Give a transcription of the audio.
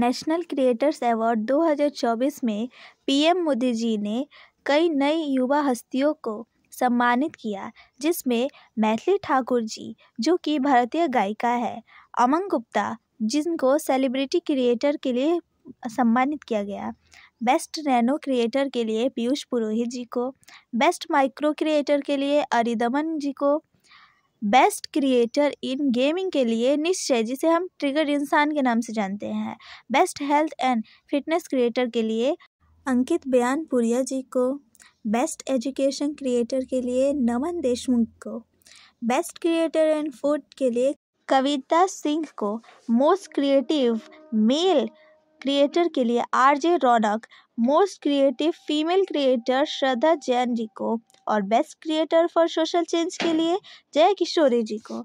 national creators award 2024 में PM Modi जी ने कई नई युवा हस्तियों को सम्मानित किया जिसमें मैथिली ठाकुर जी जो कि भारतीय गायिका है अमन गुप्ता जिनको सेलिब्रिटी क्रिएटर के लिए सम्मानित किया गया बेस्ट नैनो क्रिएटर के लिए पीयूष पुरोहित जी को बेस्ट माइक्रो क्रिएटर के लिए अरिदमन जी को बेस्ट क्रिएटर इन गेमिंग के लिए निश्चय जिसे हम ट्रिगर इंसान के नाम से जानते हैं best health and fitness creator के लिए अंकित बयानपुरिया जी को बेस्ट एजुकेशन क्रिएटर के लिए नमन देशमुख को बेस्ट क्रिएटर एंड फूड के लिए कविता सिंह को मोस्ट क्रिएटिव मेल क्रिएटर के लिए RJ Raunak most creative female creator Shraddha Jain ji को और best creator for social change के लिए जय किशोरी जी को